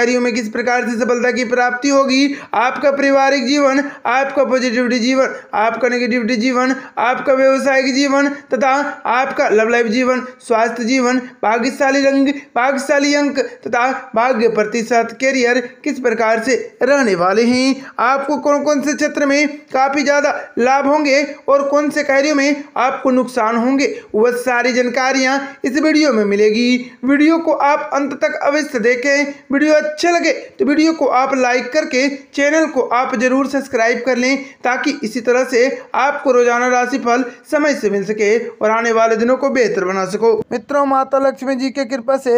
कार्यों में किस प्रकार से सफलता की प्राप्ति होगी आपका पारिवारिक जीवन आपका पॉजिटिविटी जीवन आपका नेगेटिविटी जीवन आपका व्यवसायिक जीवन तथा आपका लव लाइफ जीवन स्वास्थ्य जीवन भाग्यशाली रंग भाग्यशाली अंक तथा भाग्य प्रतिशत करियर किस प्रकार से रहने वाले हैं आपको कौन कौन से क्षेत्र में काफ़ी ज़्यादा लाभ होंगे और कौन से कार्यों में आपको नुकसान होंगे वह सारी जानकारियाँ इस वीडियो में मिलेगी वीडियो को आप अंत तक अवश्य देखें वीडियो अच्छे लगे तो वीडियो को आप लाइक करके चैनल को आप जरूर सब्सक्राइब कर लें ताकि इसी तरह से आपको रोजाना राशिफल समय से मिल सके और आने वाले दिनों को बेहतर बना सको मित्रों माता लक्ष्मी जी के कृपा से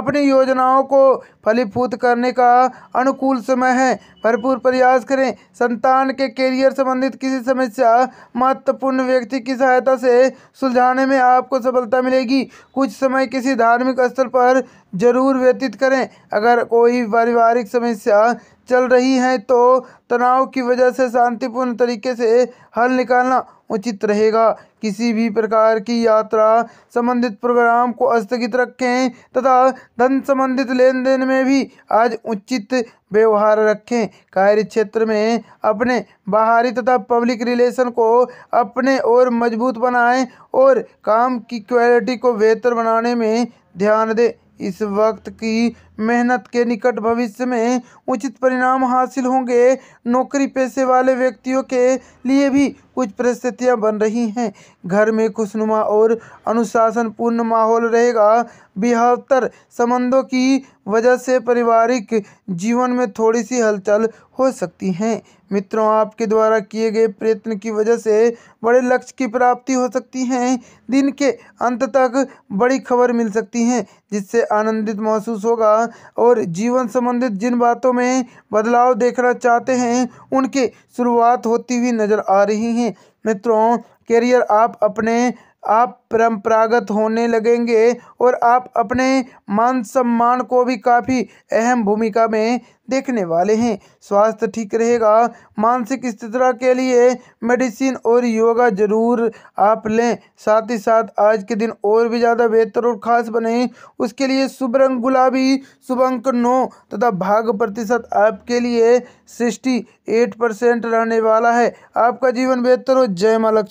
अपनी योजनाओं को फलीभूत करने का अनुकूल समय है भरपूर प्रयास करें संतान के करियर संबंधित किसी समस्या महत्वपूर्ण व्यक्ति की सहायता से सुलझाने में आपको सफलता मिलेगी कुछ समय किसी धार्मिक स्थल पर जरूर व्यतीत करें अगर कोई कोई पारिवारिक समस्या चल रही है तो तनाव की वजह से शांतिपूर्ण तरीके से हल निकालना उचित रहेगा किसी भी प्रकार की यात्रा संबंधित प्रोग्राम को स्थगित रखें तथा धन संबंधित लेन देन में भी आज उचित व्यवहार रखें कार्य क्षेत्र में अपने बाहरी तथा पब्लिक रिलेशन को अपने और मजबूत बनाएं और काम की क्वालिटी को बेहतर बनाने में ध्यान दें इस वक्त की मेहनत के निकट भविष्य में उचित परिणाम हासिल होंगे नौकरी पेशे वाले व्यक्तियों के लिए भी कुछ परिस्थितियां बन रही हैं घर में खुशनुमा और अनुशासनपूर्ण माहौल रहेगा बेहतर संबंधों की वजह से पारिवारिक जीवन में थोड़ी सी हलचल हो सकती है मित्रों आपके द्वारा किए गए प्रयत्न की वजह से बड़े लक्ष्य की प्राप्ति हो सकती है दिन के अंत तक बड़ी खबर मिल सकती है जिससे आनंदित महसूस होगा और जीवन संबंधित जिन बातों में बदलाव देखना चाहते हैं उनकी शुरुआत होती हुई नज़र आ रही हैं मित्रों करियर आप अपने आप परंपरागत होने लगेंगे और आप अपने मान सम्मान को भी काफ़ी अहम भूमिका में देखने वाले हैं स्वास्थ्य ठीक रहेगा मानसिक स्थिरता के लिए मेडिसिन और योगा जरूर आप लें साथ ही साथ आज के दिन और भी ज़्यादा बेहतर और ख़ास बने उसके लिए शुभ रंग गुलाबी शुभ अंक नौ तथा भाग प्रतिशत आपके लिए सिक्सटी एट परसेंट रहने वाला है आपका जीवन बेहतर हो जय माँ